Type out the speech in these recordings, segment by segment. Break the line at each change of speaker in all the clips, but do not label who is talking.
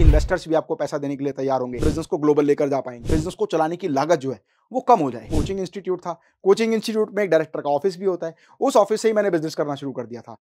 कि इन्वेस्टर्स भी आपको पैसा देने के लिए तैयार होंगे बिजनेस को ग्लोबल लेकर जा पाएंगे बिजनेस को चलाने की लागत जो है वो कम हो जाए कोचिंग इंस्टीट्यूट था कोचिंग इंस्टीट्यूट में एक डायरेक्टर का ऑफिस भी होता है उस ऑफिस से ही मैंने बिजनेस करना शुरू कर दिया था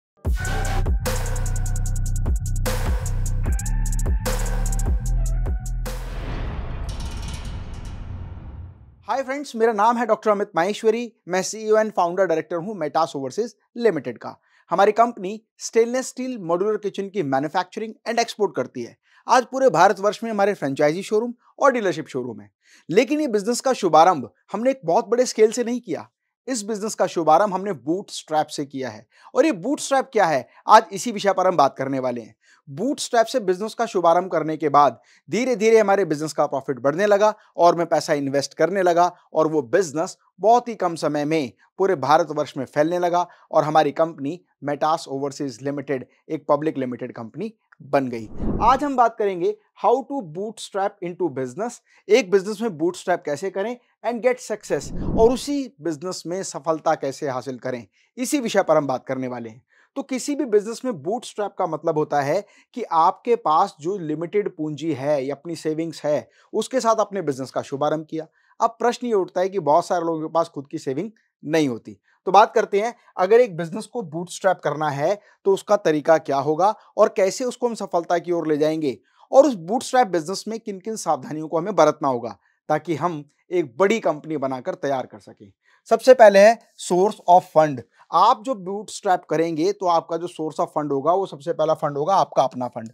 हाय फ्रेंड्स मेरा नाम है डॉक्टर अमित माहेश्वरी मैं सीईओ एंड फाउंडर डायरेक्टर हूं मेटास ओवरसीज लिमिटेड का हमारी company stainless steel modular kitchen की मैन्युफैक्चरिंग एंड एक्सपोर्ट करती है आज पूरे भारतवर्ष में हमारे फ्रेंचाइजी शोरूम और डीलरशिप शोरूम है लेकिन ये बिजनेस का शुभारंभ हमने एक बहुत बड़े स्केल से नहीं किया इस बिजनेस का शुभारंभ हमने बूट स्ट्रैप से किया है और ये बूट स्ट्रैप क्या है आज इसी विषय पर हम बात करने वाले हैं बूट स्ट्रैप से बिजनेस का शुभारंभ करने के बाद धीरे धीरे हमारे बिजनेस का प्रॉफिट बढ़ने लगा और मैं पैसा इन्वेस्ट करने लगा और वो बिजनेस बहुत ही कम समय में पूरे भारतवर्ष में फैलने लगा और हमारी कंपनी मेटास ओवरसीज लिमिटेड एक पब्लिक लिमिटेड कंपनी बन गई आज हम बात करेंगे how to bootstrap into business एक बिजनेस में बूट स्ट्रैप कैसे करें एंड गेट सक्सेस और उसी बिजनेस में सफलता कैसे हासिल करें इसी विषय पर हम बात करने वाले हैं तो किसी भी बिजनेस में बूट स्ट्रैप का मतलब होता है कि आपके पास जो लिमिटेड पूंजी है या अपनी सेविंग्स है उसके साथ अपने बिजनेस का शुभारंभ किया अब प्रश्न ये उठता है कि बहुत सारे लोगों के पास खुद की सेविंग नहीं होती तो बात करते हैं अगर एक बिजनेस को बूटस्ट्रैप करना है तो उसका तरीका क्या होगा और कैसे उसको हम सफलता की ओर ले जाएंगे और उस बूटस्ट्रैप बिजनेस में किन किन सावधानियों को हमें बरतना होगा ताकि हम एक बड़ी कंपनी बनाकर तैयार कर सकें सबसे पहले है सोर्स ऑफ फंड आप जो बूट स्ट्रैप करेंगे तो आपका जो सोर्स ऑफ फंड होगा वो सबसे पहला फंड होगा आपका अपना फंड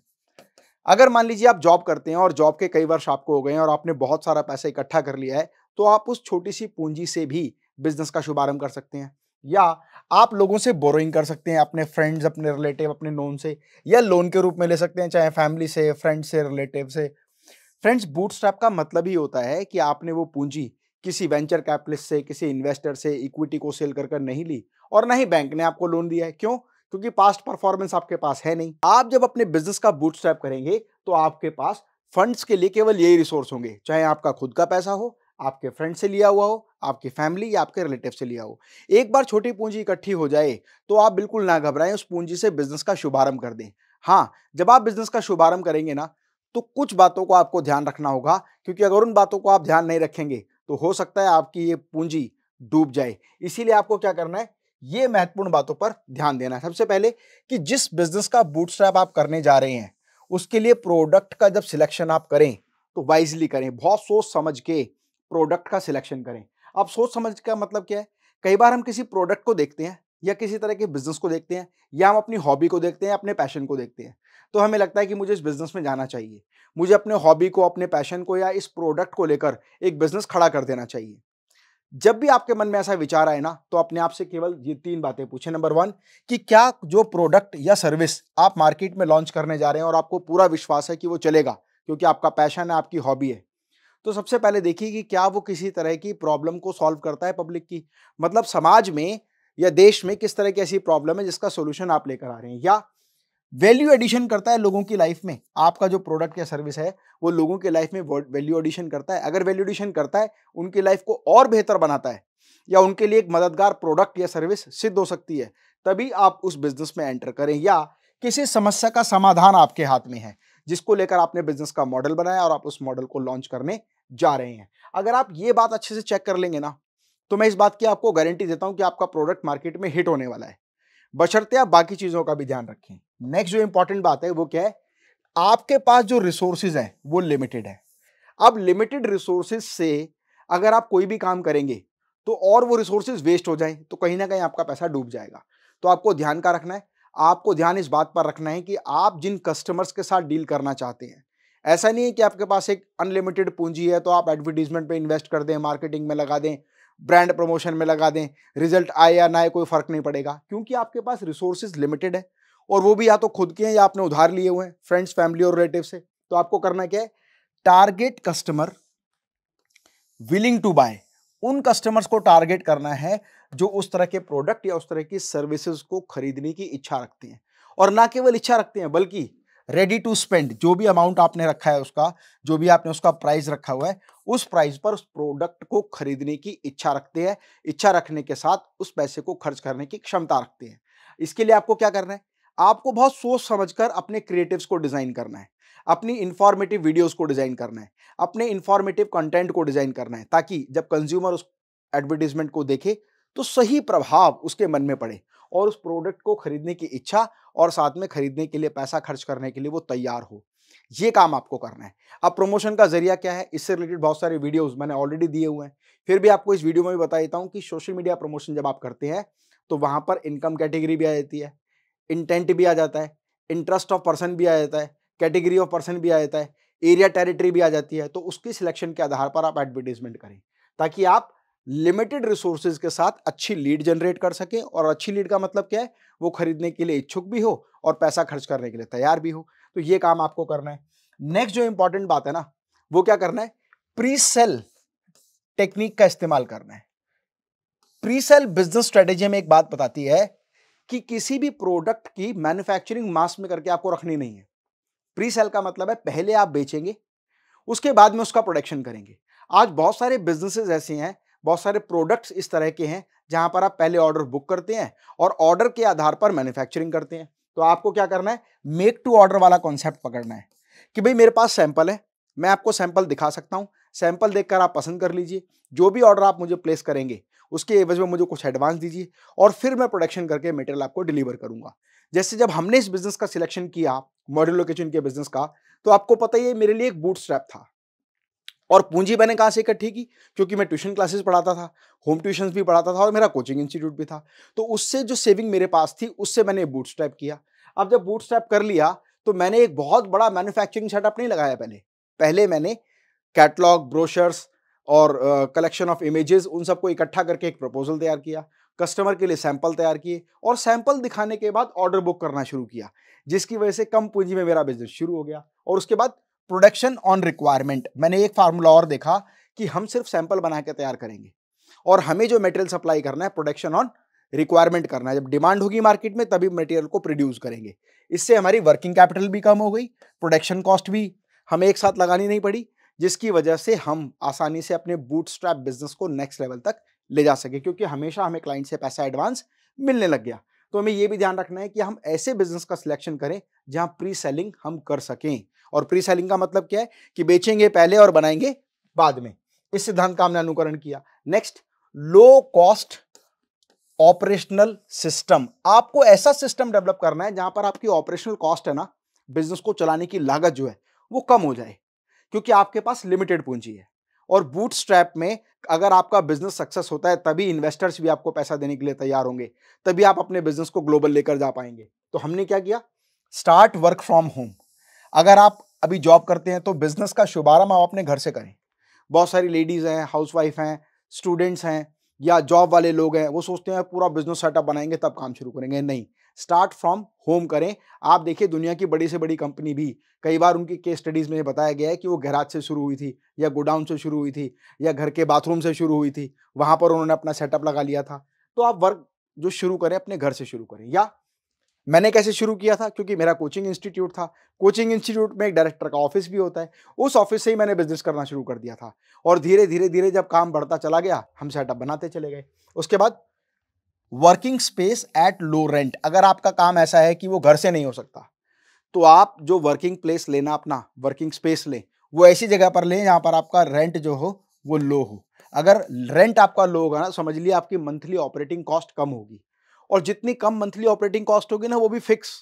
अगर मान लीजिए आप जॉब करते हैं और जॉब के कई वर्ष आपको हो गए हैं और आपने बहुत सारा पैसा इकट्ठा कर लिया है तो आप उस छोटी सी पूंजी से भी बिजनेस का शुभारंभ कर सकते हैं या आप लोगों से बोरोइंग कर सकते हैं अपने फ्रेंड्स अपने रिलेटिव अपने नोन से या लोन के रूप में ले सकते हैं चाहे फैमिली से फ्रेंड से रिलेटिव से फ्रेंड्स बूटस्ट्रैप का मतलब ही होता है कि आपने वो पूंजी किसी वेंचर कैपिटलिस्ट से किसी इन्वेस्टर से इक्विटी को सेल कर कर नहीं ली और ना ही बैंक ने आपको लोन दिया है क्यों क्योंकि पास्ट परफॉर्मेंस आपके पास है नहीं आप जब अपने बिजनेस का बूटस्ट्रैप करेंगे तो आपके पास फंड्स के लिए केवल यही रिसोर्स होंगे चाहे आपका खुद का पैसा हो आपके फ्रेंड से लिया हुआ हो आपकी फैमिली या आपके रिलेटिव से लिया हो एक बार छोटी पूंजी इकट्ठी हो जाए तो आप बिल्कुल ना घबराएं उस पूंजी से बिजनेस का शुभारंभ कर दें हाँ जब आप बिजनेस का शुभारंभ करेंगे ना तो कुछ बातों को आपको ध्यान रखना होगा क्योंकि अगर उन बातों को आप ध्यान नहीं रखेंगे तो हो सकता है आपकी ये पूंजी डूब जाए इसीलिए आपको क्या करना है ये महत्वपूर्ण बातों पर ध्यान देना है सबसे पहले कि जिस बिजनेस का बूट आप करने जा रहे हैं उसके लिए प्रोडक्ट का जब सिलेक्शन आप करें तो वाइजली करें बहुत सोच समझ के प्रोडक्ट का सिलेक्शन करें आप सोच समझ का मतलब क्या है कई बार हम किसी प्रोडक्ट को देखते हैं या किसी तरह के बिजनेस को देखते हैं या हम अपनी हॉबी को देखते हैं अपने पैशन को देखते हैं तो हमें लगता है कि मुझे इस बिजनेस में जाना चाहिए मुझे अपने हॉबी को अपने पैशन को या इस प्रोडक्ट को लेकर एक बिजनेस खड़ा कर देना चाहिए जब भी आपके मन में ऐसा विचार आए ना तो अपने आप से केवल ये तीन बातें पूछें नंबर वन कि क्या जो प्रोडक्ट या सर्विस आप मार्केट में लॉन्च करने जा रहे हैं और आपको पूरा विश्वास है कि वो चलेगा क्योंकि आपका पैशन है आपकी हॉबी है तो सबसे पहले देखिए कि क्या वो किसी तरह की प्रॉब्लम को सॉल्व करता है पब्लिक की मतलब समाज में या देश में किस तरह की ऐसी प्रॉब्लम है जिसका सोल्यूशन आप लेकर आ रहे हैं या वैल्यू एडिशन करता है लोगों की लाइफ में आपका जो प्रोडक्ट या सर्विस है वो लोगों की लाइफ में वैल्यू एडिशन करता है अगर वैल्यू एडिशन करता है उनकी लाइफ को और बेहतर बनाता है या उनके लिए एक मददगार प्रोडक्ट या सर्विस सिद्ध हो सकती है तभी आप उस बिजनेस में एंटर करें या किसी समस्या का समाधान आपके हाथ में है जिसको लेकर आपने बिजनेस का मॉडल बनाया और आप उस मॉडल को लॉन्च करने जा रहे हैं अगर आप ये बात अच्छे से चेक कर लेंगे ना तो मैं इस बात की आपको गारंटी देता हूं कि आपका प्रोडक्ट मार्केट में हिट होने वाला है बशर्ते आप बाकी चीज़ों का भी ध्यान रखें नेक्स्ट जो इंपॉर्टेंट बात है वो क्या है आपके पास जो रिसोर्सेज हैं वो लिमिटेड है अब लिमिटेड रिसोर्सेज से अगर आप कोई भी काम करेंगे तो और वो रिसोर्सेज वेस्ट हो जाए तो कहीं ना कहीं आपका पैसा डूब जाएगा तो आपको ध्यान का रखना है आपको ध्यान इस बात पर रखना है कि आप जिन कस्टमर्स के साथ डील करना चाहते हैं ऐसा नहीं है कि आपके पास एक अनलिमिटेड पूंजी है तो आप एडवर्टीजमेंट पे इन्वेस्ट कर दें मार्केटिंग में लगा दें ब्रांड प्रमोशन में लगा दें रिजल्ट आए या ना आए कोई फर्क नहीं पड़ेगा क्योंकि आपके पास रिसोर्सेज लिमिटेड है और वो भी या तो खुद के हैं या आपने उधार लिए हुए हैं फ्रेंड्स फैमिली और रिलेटिव से तो आपको करना क्या है target customer willing to buy उन कस्टमर्स को टारगेट करना है जो उस तरह के प्रोडक्ट या उस तरह की सर्विसेज को खरीदने की इच्छा रखते हैं और ना केवल इच्छा रखते हैं बल्कि रेडी टू स्पेंड जो भी अमाउंट आपने रखा है उसका जो भी आपने उसका प्राइस रखा हुआ है उस प्राइस पर उस प्रोडक्ट को खरीदने की इच्छा रखते हैं इच्छा रखने के साथ उस पैसे को खर्च करने की क्षमता रखते हैं इसके लिए आपको क्या करना है आपको बहुत सोच समझकर अपने क्रिएटिव्स को डिज़ाइन करना है अपनी इन्फॉर्मेटिव वीडियोस को डिज़ाइन करना है अपने इन्फॉर्मेटिव कंटेंट को डिज़ाइन करना है ताकि जब कंज्यूमर उस एडवर्टीजमेंट को देखे तो सही प्रभाव उसके मन में पड़े और उस प्रोडक्ट को खरीदने की इच्छा और साथ में खरीदने के लिए पैसा खर्च करने के लिए वो तैयार हो ये काम आपको करना है अब प्रमोशन का जरिया क्या है इससे रिलेटेड बहुत सारे वीडियोस मैंने ऑलरेडी दिए हुए हैं फिर भी आपको इस वीडियो में भी बता देता हूँ कि सोशल मीडिया प्रमोशन जब आप करते हैं तो वहाँ पर इनकम कैटेगरी भी आ जाती है इंटेंट भी आ जाता है इंटरेस्ट ऑफ पर्सन भी आ जाता है कैटेगरी ऑफ पर्सन भी आ जाता है एरिया टेरिटरी भी आ जाती है तो उसकी सिलेक्शन के आधार पर आप एडवर्टीजमेंट करें ताकि आप लिमिटेड रिसोर्सेज के साथ अच्छी लीड जनरेट कर सकें और अच्छी लीड का मतलब क्या है वो खरीदने के लिए इच्छुक भी हो और पैसा खर्च करने के लिए तैयार भी हो तो ये काम आपको करना है नेक्स्ट जो इंपॉर्टेंट बात है ना वो क्या करना है प्री सेल टेक्निक का इस्तेमाल करना है प्री सेल बिजनेस स्ट्रेटेजी में एक बात बताती है कि किसी भी प्रोडक्ट की मैन्युफैक्चरिंग मास में करके आपको रखनी नहीं है प्री सेल का मतलब है पहले आप बेचेंगे उसके बाद में उसका प्रोडक्शन करेंगे आज बहुत सारे बिजनेसेस ऐसे हैं बहुत सारे प्रोडक्ट्स इस तरह के हैं जहां पर आप पहले ऑर्डर बुक करते हैं और ऑर्डर के आधार पर मैन्युफैक्चरिंग करते हैं तो आपको क्या करना है मेक टू ऑर्डर वाला कॉन्सेप्ट पकड़ना है कि भाई मेरे पास सैंपल है मैं आपको सैंपल दिखा सकता हूँ सैंपल देखकर आप पसंद कर लीजिए जो भी ऑर्डर आप मुझे प्लेस करेंगे उसके एवज में मुझे कुछ एडवांस दीजिए और फिर मैं प्रोडक्शन करके मटेरियल आपको डिलीवर करूँगा जैसे जब हमने इस बिजनेस का सिलेक्शन किया मॉडल लोकेशन के बिजनेस का तो आपको पता ही है मेरे लिए एक स्ट्रैप था और पूंजी मैंने कहाँ से इकट्ठी की क्योंकि मैं ट्यूशन क्लासेस पढ़ाता था होम ट्यूशन भी पढ़ाता था और मेरा कोचिंग इंस्टीट्यूट भी था तो उससे जो सेविंग मेरे पास थी उससे मैंने स्ट्रैप किया अब जब स्ट्रैप कर लिया तो मैंने एक बहुत बड़ा मैन्युफैक्चरिंग सेटअप नहीं लगाया पहले पहले मैंने कैटलॉग ब्रोशर्स और कलेक्शन ऑफ इमेजेस उन सबको इकट्ठा करके एक प्रपोजल तैयार किया कस्टमर के लिए सैंपल तैयार किए और सैंपल दिखाने के बाद ऑर्डर बुक करना शुरू किया जिसकी वजह से कम पूंजी में मेरा बिजनेस शुरू हो गया और उसके बाद प्रोडक्शन ऑन रिक्वायरमेंट मैंने एक फार्मूला और देखा कि हम सिर्फ सैंपल बना के तैयार करेंगे और हमें जो मटेरियल सप्लाई करना है प्रोडक्शन ऑन रिक्वायरमेंट करना है जब डिमांड होगी मार्केट में तभी मटेरियल को प्रोड्यूस करेंगे इससे हमारी वर्किंग कैपिटल भी कम हो गई प्रोडक्शन कॉस्ट भी हमें एक साथ लगानी नहीं पड़ी जिसकी वजह से हम आसानी से अपने बूट बिजनेस को नेक्स्ट लेवल तक ले जा सके क्योंकि हमेशा हमें क्लाइंट से पैसा एडवांस मिलने लग गया तो हमें यह भी ध्यान रखना है कि हम ऐसे बिजनेस का सिलेक्शन करें जहां प्री सेलिंग हम कर सकें और प्री सेलिंग का मतलब क्या है कि बेचेंगे पहले और बनाएंगे बाद में इस सिद्धांत का हमने अनुकरण किया next low cost operational system आपको ऐसा सिस्टम डेवलप करना है जहां पर आपकी ऑपरेशनल कॉस्ट है ना बिजनेस को चलाने की लागत जो है वो कम हो जाए क्योंकि आपके पास लिमिटेड पूंजी है और बूट स्ट्रैप में अगर आपका बिजनेस सक्सेस होता है तभी इन्वेस्टर्स भी आपको पैसा देने के लिए तैयार होंगे तभी आप अपने बिजनेस को ग्लोबल लेकर जा पाएंगे तो हमने क्या किया स्टार्ट वर्क फ्रॉम होम अगर आप अभी जॉब करते हैं तो बिजनेस का शुभारंभ आप अपने घर से करें बहुत सारी लेडीज़ हैं हाउसवाइफ हैं स्टूडेंट्स हैं या जॉब वाले लोग हैं वो सोचते हैं पूरा बिजनेस सेटअप बनाएंगे तब काम शुरू करेंगे नहीं स्टार्ट फ्रॉम होम करें आप देखिए दुनिया की बड़ी से बड़ी कंपनी भी कई बार उनकी केस स्टडीज़ में बताया गया है कि वो गैराज से शुरू हुई थी या गोडाउन से शुरू हुई थी या घर के बाथरूम से शुरू हुई थी वहां पर उन्होंने अपना सेटअप लगा लिया था तो आप वर्क जो शुरू करें अपने घर से शुरू करें या मैंने कैसे शुरू किया था क्योंकि मेरा कोचिंग इंस्टीट्यूट था कोचिंग इंस्टीट्यूट में एक डायरेक्टर का ऑफिस भी होता है उस ऑफिस से ही मैंने बिजनेस करना शुरू कर दिया था और धीरे धीरे धीरे जब काम बढ़ता चला गया हम सेटअप बनाते चले गए उसके बाद working space at low rent अगर आपका काम ऐसा है कि वो घर से नहीं हो सकता तो आप जो वर्किंग प्लेस लेना अपना वर्किंग स्पेस लें वो ऐसी जगह पर लें जहाँ पर आपका रेंट जो हो वो लो हो अगर रेंट आपका लो होगा ना समझ लिए आपकी मंथली ऑपरेटिंग कॉस्ट कम होगी और जितनी कम मंथली ऑपरेटिंग कॉस्ट होगी ना वो भी फिक्स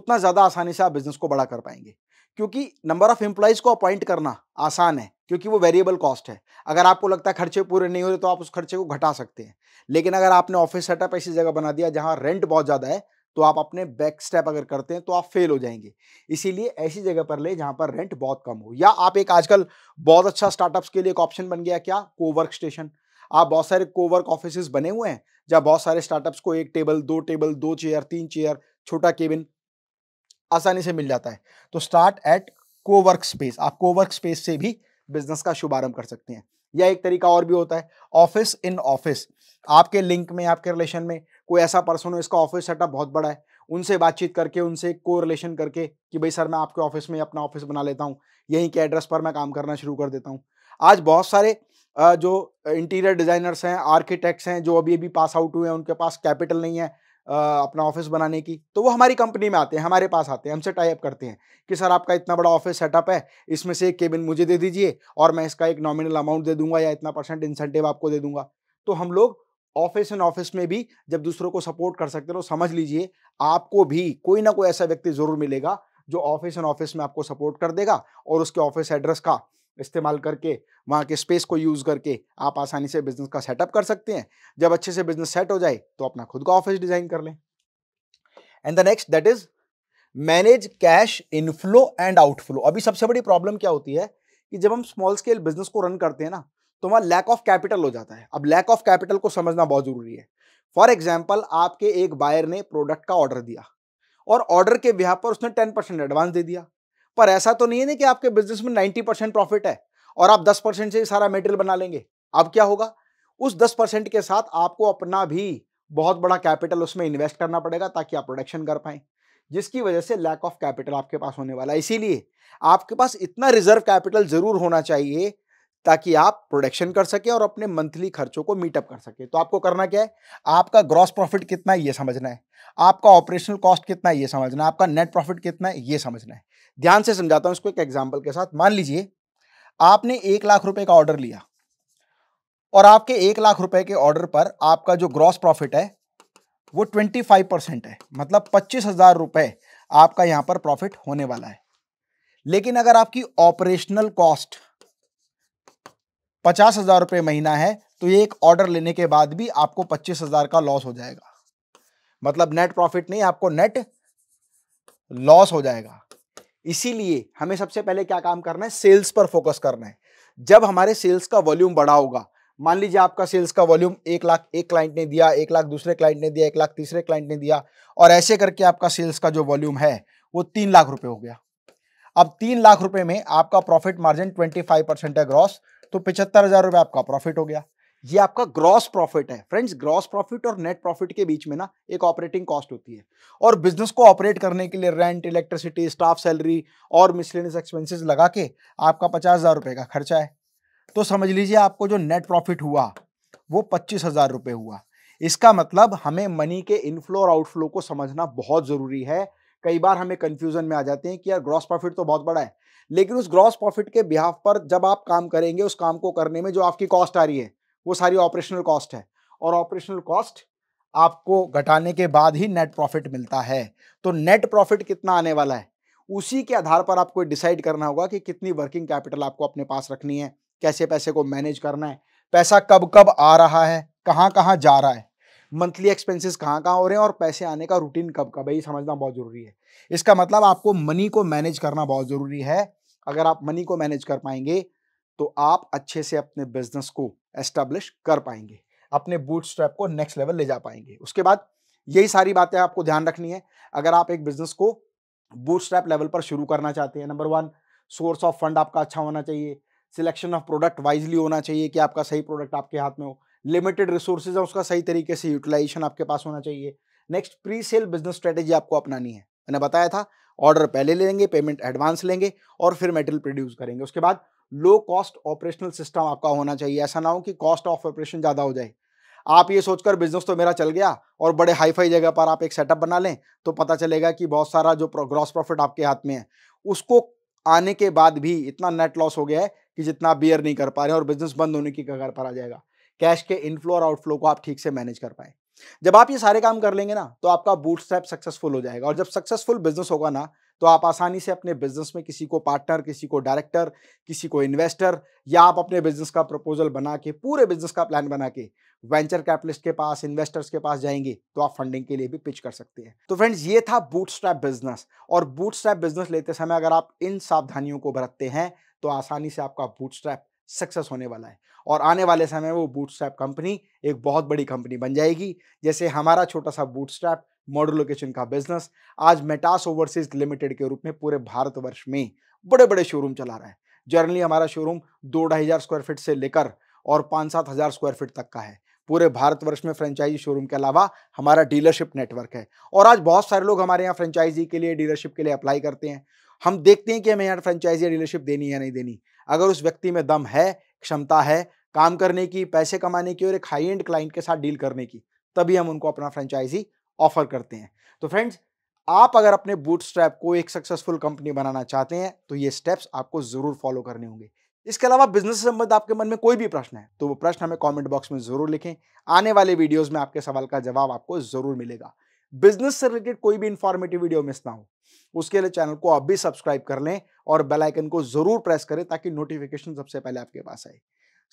उतना ज़्यादा आसानी से आप बिजनेस को बड़ा कर पाएंगे क्योंकि नंबर ऑफ एम्प्लॉयज़ को अपॉइंट करना आसान है क्योंकि वो वेरिएबल कॉस्ट है अगर आपको लगता है खर्चे पूरे नहीं हो रहे तो आप उस खर्चे को घटा सकते हैं लेकिन अगर आपने ऑफिस सेटअप ऐसी जगह बना दिया जहाँ रेंट बहुत ज़्यादा है तो आप अपने बैक स्टेप अगर करते हैं तो आप फेल हो जाएंगे इसीलिए ऐसी जगह पर ले जहाँ पर रेंट बहुत कम हो या आप एक आजकल बहुत अच्छा स्टार्टअप्स के लिए एक ऑप्शन बन गया क्या कोवर्क स्टेशन आप बहुत सारे कोवर्क ऑफिस बने हुए हैं जहाँ बहुत सारे स्टार्टअप्स को एक टेबल दो टेबल दो चेयर तीन चेयर छोटा केबिन आसानी से मिल जाता है तो स्टार्ट एट कोवर्क स्पेस आप कोवर्क स्पेस से भी बिजनेस का शुभारंभ कर सकते हैं या एक तरीका और भी होता है ऑफिस इन ऑफिस आपके लिंक में आपके रिलेशन में कोई ऐसा पर्सन हो इसका ऑफिस सेटअप बहुत बड़ा है उनसे बातचीत करके उनसे को रिलेशन करके कि भाई सर मैं आपके ऑफिस में अपना ऑफिस बना लेता हूँ यहीं के एड्रेस पर मैं काम करना शुरू कर देता हूँ आज बहुत सारे जो इंटीरियर डिज़ाइनर्स हैं आर्किटेक्ट्स हैं जो अभी अभी पास आउट हुए हैं उनके पास कैपिटल नहीं है अपना ऑफिस बनाने की तो वो हमारी कंपनी में आते हैं हमारे पास आते हैं हमसे टाइप करते हैं कि सर आपका इतना बड़ा ऑफिस सेटअप है इसमें से एक केबिन मुझे दे दीजिए और मैं इसका एक नॉमिनल अमाउंट दे दूंगा या इतना परसेंट इंसेंटिव आपको दे दूंगा तो हम लोग ऑफिस एंड ऑफिस में भी जब दूसरों को सपोर्ट कर सकते हो तो समझ लीजिए आपको भी कोई ना कोई ऐसा व्यक्ति जरूर मिलेगा जो ऑफिस एंड ऑफिस में आपको सपोर्ट कर देगा और उसके ऑफिस एड्रेस का इस्तेमाल करके वहाँ के स्पेस को यूज़ करके आप आसानी से बिजनेस का सेटअप कर सकते हैं जब अच्छे से बिजनेस सेट हो जाए तो अपना खुद का ऑफिस डिज़ाइन कर लें and the next that is manage cash inflow and outflow अभी सबसे बड़ी प्रॉब्लम क्या होती है कि जब हम स्मॉल स्केल बिजनेस को रन करते हैं ना तो वहाँ लैक ऑफ कैपिटल हो जाता है अब लैक ऑफ कैपिटल को समझना बहुत ज़रूरी है फॉर एग्जाम्पल आपके एक बायर ने प्रोडक्ट का ऑर्डर दिया और ऑर्डर के ब्याह पर उसने टेन परसेंट एडवांस दे दिया पर ऐसा तो नहीं है ना कि आपके बिजनेस में 90 परसेंट प्रॉफिट है और आप 10 परसेंट से सारा मेटेरियल बना लेंगे अब क्या होगा उस 10 परसेंट के साथ आपको अपना भी बहुत बड़ा कैपिटल उसमें इन्वेस्ट करना पड़ेगा ताकि आप प्रोडक्शन कर पाए जिसकी वजह से लैक ऑफ कैपिटल आपके पास होने वाला है इसीलिए आपके पास इतना रिजर्व कैपिटल ज़रूर होना चाहिए ताकि आप प्रोडक्शन कर सके और अपने मंथली खर्चों को मीटअप कर सके तो आपको करना क्या है आपका ग्रॉस प्रॉफिट कितना है ये समझना है आपका ऑपरेशनल कॉस्ट कितना है ये समझना है आपका नेट प्रॉफिट कितना है ये समझना है ध्यान से समझाता हूं इसको एक एग्जाम्पल के साथ मान लीजिए आपने एक लाख रुपए का ऑर्डर लिया और आपके एक लाख रुपए के ऑर्डर पर आपका जो ग्रॉस प्रॉफिट है वो ट्वेंटी फाइव परसेंट है मतलब पच्चीस हजार रुपए आपका यहां पर प्रॉफिट होने वाला है लेकिन अगर आपकी ऑपरेशनल कॉस्ट पचास हजार रुपये महीना है तो ये एक ऑर्डर लेने के बाद भी आपको पच्चीस हजार का लॉस हो जाएगा मतलब नेट प्रॉफिट नहीं आपको नेट लॉस हो जाएगा इसीलिए हमें सबसे पहले क्या काम करना है सेल्स पर फोकस करना है जब हमारे सेल्स का वॉल्यूम बड़ा होगा मान लीजिए आपका सेल्स का वॉल्यूम एक लाख एक क्लाइंट ने दिया एक लाख दूसरे क्लाइंट ने दिया एक लाख तीसरे क्लाइंट ने दिया और ऐसे करके आपका सेल्स का जो वॉल्यूम है वो तीन लाख रुपए हो गया अब तीन लाख रुपए में आपका profit margin twenty five percent है ग्रॉस तो पिछहत्तर हजार रुपए आपका प्रॉफिट हो गया ये आपका ग्रॉस प्रॉफिट है फ्रेंड्स ग्रॉस प्रॉफिट और नेट प्रॉफिट के बीच में ना एक ऑपरेटिंग कॉस्ट होती है और बिजनेस को ऑपरेट करने के लिए रेंट इलेक्ट्रिसिटी स्टाफ सैलरी और मिसलेनियस एक्सपेंसेस लगा के आपका पचास हज़ार रुपये का खर्चा है तो समझ लीजिए आपको जो नेट प्रॉफिट हुआ वो पच्चीस हज़ार रुपये हुआ इसका मतलब हमें मनी के इनफ्लो और आउटफ्लो को समझना बहुत ज़रूरी है कई बार हमें कंफ्यूजन में आ जाते हैं कि यार ग्रॉस प्रॉफिट तो बहुत बड़ा है लेकिन उस ग्रॉस प्रॉफिट के बिहाफ पर जब आप काम करेंगे उस काम को करने में जो आपकी कॉस्ट आ रही है वो सारी ऑपरेशनल कॉस्ट है और ऑपरेशनल कॉस्ट आपको घटाने के बाद ही नेट प्रॉफिट मिलता है तो नेट प्रॉफिट कितना आने वाला है उसी के आधार पर आपको डिसाइड करना होगा कि कितनी वर्किंग कैपिटल आपको अपने पास रखनी है कैसे पैसे को मैनेज करना है पैसा कब कब आ रहा है कहाँ कहाँ जा रहा है मंथली एक्सपेंसेस कहाँ कहाँ हो रहे हैं और पैसे आने का रूटीन कब कब है ये समझना बहुत ज़रूरी है इसका मतलब आपको मनी को मैनेज करना बहुत ज़रूरी है अगर आप मनी को मैनेज कर पाएंगे तो आप अच्छे से अपने बिजनेस को एस्टेब्लिश कर पाएंगे अपने बूट स्ट्रैप को नेक्स्ट लेवल ले जा पाएंगे उसके बाद यही सारी बातें आपको ध्यान रखनी है अगर आप एक बिजनेस को बूट स्ट्रैप लेवल पर शुरू करना चाहते हैं number one source of fund आपका अच्छा होना चाहिए सिलेक्शन ऑफ प्रोडक्ट वाइजली होना चाहिए कि आपका सही प्रोडक्ट आपके हाथ में हो लिमिटेड रिसोर्सेज है उसका सही तरीके से यूटिलाइजेशन आपके पास होना चाहिए next pre sale business strategy आपको अपनानी है मैंने बताया था ऑर्डर पहले लेंगे पेमेंट एडवांस लेंगे और फिर मेटेरियल प्रोड्यूस करेंगे उसके बाद लो कॉस्ट ऑपरेशनल सिस्टम आपका होना चाहिए ऐसा ना हो कि कॉस्ट ऑफ ऑपरेशन ज़्यादा हो जाए आप ये सोचकर बिजनेस तो मेरा चल गया और बड़े हाईफाई जगह पर आप एक सेटअप बना लें तो पता चलेगा कि बहुत सारा जो ग्रॉस प्रॉफिट आपके हाथ में है उसको आने के बाद भी इतना नेट लॉस हो गया है कि जितना आप बियर नहीं कर पा रहे और बिजनेस बंद होने की कगार पर आ जाएगा कैश के इनफ्लो और आउटफ्लो को आप ठीक से मैनेज कर पाए जब आप ये सारे काम कर लेंगे ना तो आपका बूट सक्सेसफुल हो जाएगा और जब सक्सेसफुल बिजनेस होगा ना तो आप आसानी से अपने बिजनेस में किसी को पार्टनर किसी को डायरेक्टर किसी को इन्वेस्टर या आप अपने बिजनेस का प्रपोजल बना के पूरे बिजनेस का प्लान बना के वेंचर कैपिटलिस्ट के पास इन्वेस्टर्स के पास जाएंगे तो आप फंडिंग के लिए भी पिच कर सकते हैं तो फ्रेंड्स ये था बूटस्ट्रैप बिजनेस और बूटस्ट्रैप बिजनेस लेते समय अगर आप इन सावधानियों को बरतते हैं तो आसानी से आपका बूटस्ट्रैप सक्सेस होने वाला है और आने वाले समय में वो बूटस्ट्रैप कंपनी एक बहुत बड़ी कंपनी बन जाएगी जैसे हमारा छोटा सा बूटस्ट्रैप मॉडल लोकेशन का बिजनेस आज मेटास ओवरसीज लिमिटेड के रूप में पूरे भारतवर्ष में बड़े बड़े शोरूम चला रहा है जर्नली हमारा शोरूम दो ढाई हज़ार स्क्वायर फीट से लेकर और पाँच सात हज़ार स्क्वायर फीट तक का है पूरे भारतवर्ष में फ्रेंचाइजी शोरूम के अलावा हमारा डीलरशिप नेटवर्क है और आज बहुत सारे लोग हमारे यहाँ फ्रेंचाइजी के लिए डीलरशिप के लिए अप्लाई करते हैं हम देखते हैं कि हमें यहाँ फ्रेंचाइजी डीलरशिप देनी या नहीं देनी अगर उस व्यक्ति में दम है क्षमता है काम करने की पैसे कमाने की और एक हाई एंड क्लाइंट के साथ डील करने की तभी हम उनको अपना फ्रेंचाइजी ऑफर करते हैं तो फ्रेंड्स आप अगर अपने बूटस्ट्रैप को एक सक्सेसफुल कंपनी बनाना चाहते हैं तो ये स्टेप्स आपको ज़रूर फॉलो करने होंगे इसके अलावा बिजनेस से संबंधित आपके मन में कोई भी प्रश्न है तो वो प्रश्न हमें कमेंट बॉक्स में ज़रूर लिखें आने वाले वीडियोस में आपके सवाल का जवाब आपको ज़रूर मिलेगा बिजनेस से रिलेटेड कोई भी इंफॉर्मेटिव वीडियो मिस ना हो उसके लिए चैनल को अभी भी सब्सक्राइब कर लें और बेल आइकन को ज़रूर प्रेस करें ताकि नोटिफिकेशन सबसे पहले आपके पास आए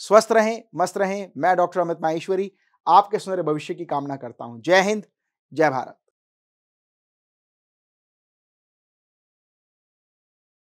स्वस्थ रहें मस्त रहें मैं डॉक्टर अमित माहेश्वरी आपके सुनहरे भविष्य की कामना करता हूँ जय हिंद जय भारत